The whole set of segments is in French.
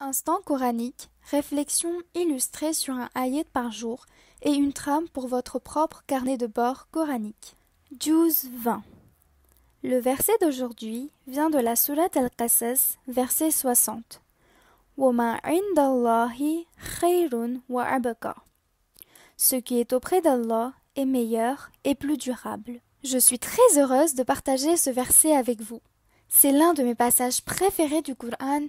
Instant coranique, réflexion illustrée sur un ayet par jour et une trame pour votre propre carnet de bord coranique. Juz 20. Le verset d'aujourd'hui vient de la Sourate Al-Qasas, verset 60. Ce qui est auprès d'Allah est meilleur et plus durable. Je suis très heureuse de partager ce verset avec vous. C'est l'un de mes passages préférés du Coran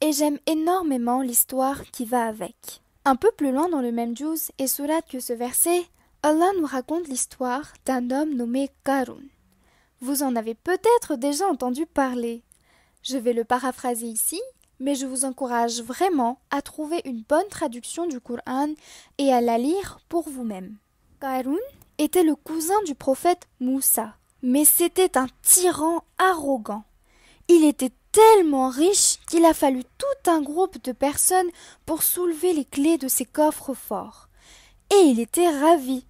et j'aime énormément l'histoire qui va avec. Un peu plus loin dans le même juz et surat que ce verset, Allah nous raconte l'histoire d'un homme nommé Karun. Vous en avez peut-être déjà entendu parler. Je vais le paraphraser ici, mais je vous encourage vraiment à trouver une bonne traduction du Coran et à la lire pour vous-même. Karun était le cousin du prophète Moussa, mais c'était un tyran arrogant. Il était tellement riche qu'il a fallu tout un groupe de personnes pour soulever les clés de ses coffres forts. Et il était ravi.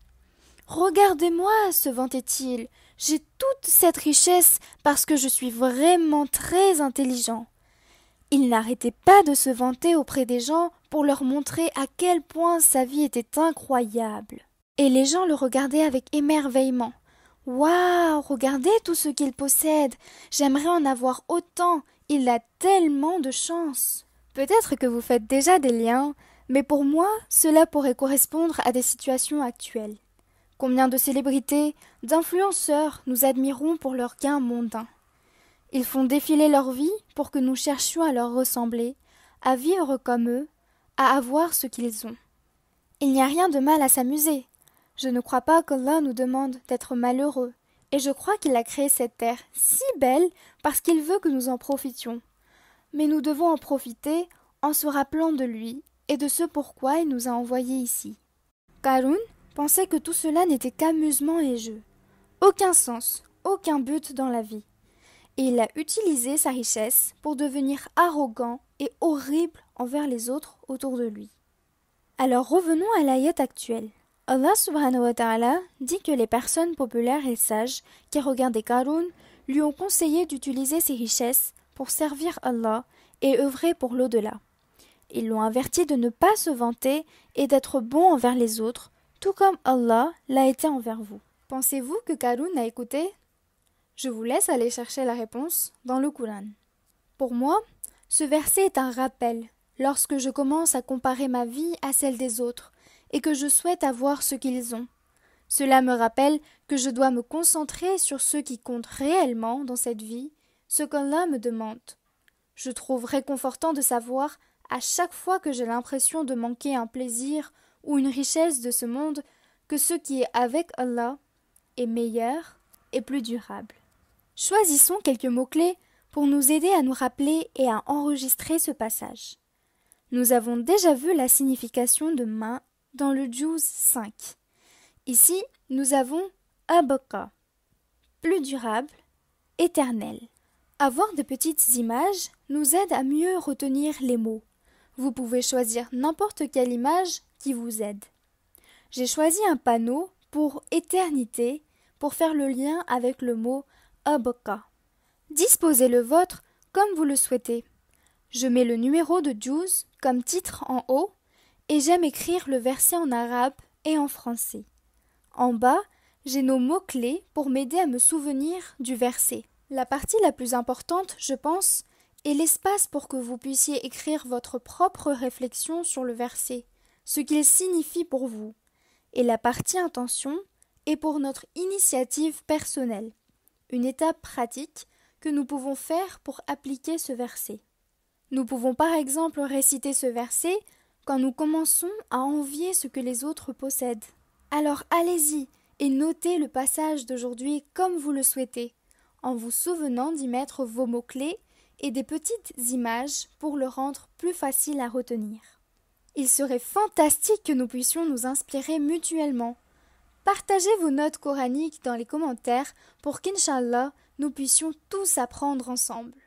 Regardez-moi, se vantait-il, j'ai toute cette richesse parce que je suis vraiment très intelligent. Il n'arrêtait pas de se vanter auprès des gens pour leur montrer à quel point sa vie était incroyable. Et les gens le regardaient avec émerveillement. Waouh, regardez tout ce qu'il possède. J'aimerais en avoir autant. Il a tellement de chance. Peut-être que vous faites déjà des liens, mais pour moi, cela pourrait correspondre à des situations actuelles. Combien de célébrités, d'influenceurs nous admirons pour leur gain mondain ?»« Ils font défiler leur vie pour que nous cherchions à leur ressembler, à vivre comme eux, à avoir ce qu'ils ont. Il n'y a rien de mal à s'amuser, je ne crois pas qu'Allah nous demande d'être malheureux, et je crois qu'il a créé cette terre si belle parce qu'il veut que nous en profitions. Mais nous devons en profiter en se rappelant de lui et de ce pourquoi il nous a envoyés ici. Karun pensait que tout cela n'était qu'amusement et jeu. Aucun sens, aucun but dans la vie. Et il a utilisé sa richesse pour devenir arrogant et horrible envers les autres autour de lui. Alors revenons à l'ayette actuelle. Allah subhanahu wa ta'ala dit que les personnes populaires et sages qui regardaient Karun lui ont conseillé d'utiliser ses richesses pour servir Allah et œuvrer pour l'au-delà. Ils l'ont averti de ne pas se vanter et d'être bon envers les autres, tout comme Allah l'a été envers vous. Pensez-vous que Karun a écouté Je vous laisse aller chercher la réponse dans le Qur'an. Pour moi, ce verset est un rappel lorsque je commence à comparer ma vie à celle des autres et que je souhaite avoir ce qu'ils ont. Cela me rappelle que je dois me concentrer sur ce qui compte réellement dans cette vie, ce qu'Allah me demande. Je trouve réconfortant de savoir, à chaque fois que j'ai l'impression de manquer un plaisir ou une richesse de ce monde, que ce qui est avec Allah est meilleur et plus durable. Choisissons quelques mots-clés pour nous aider à nous rappeler et à enregistrer ce passage. Nous avons déjà vu la signification de main dans le juice 5. Ici, nous avons abqa, plus durable, éternel. Avoir de petites images nous aide à mieux retenir les mots. Vous pouvez choisir n'importe quelle image qui vous aide. J'ai choisi un panneau pour éternité pour faire le lien avec le mot aboka. Disposez le vôtre comme vous le souhaitez. Je mets le numéro de juice comme titre en haut et j'aime écrire le verset en arabe et en français. En bas, j'ai nos mots-clés pour m'aider à me souvenir du verset. La partie la plus importante, je pense, est l'espace pour que vous puissiez écrire votre propre réflexion sur le verset, ce qu'il signifie pour vous, et la partie intention est pour notre initiative personnelle, une étape pratique que nous pouvons faire pour appliquer ce verset. Nous pouvons par exemple réciter ce verset quand nous commençons à envier ce que les autres possèdent. Alors allez-y et notez le passage d'aujourd'hui comme vous le souhaitez, en vous souvenant d'y mettre vos mots-clés et des petites images pour le rendre plus facile à retenir. Il serait fantastique que nous puissions nous inspirer mutuellement. Partagez vos notes coraniques dans les commentaires pour qu'Inshallah nous puissions tous apprendre ensemble.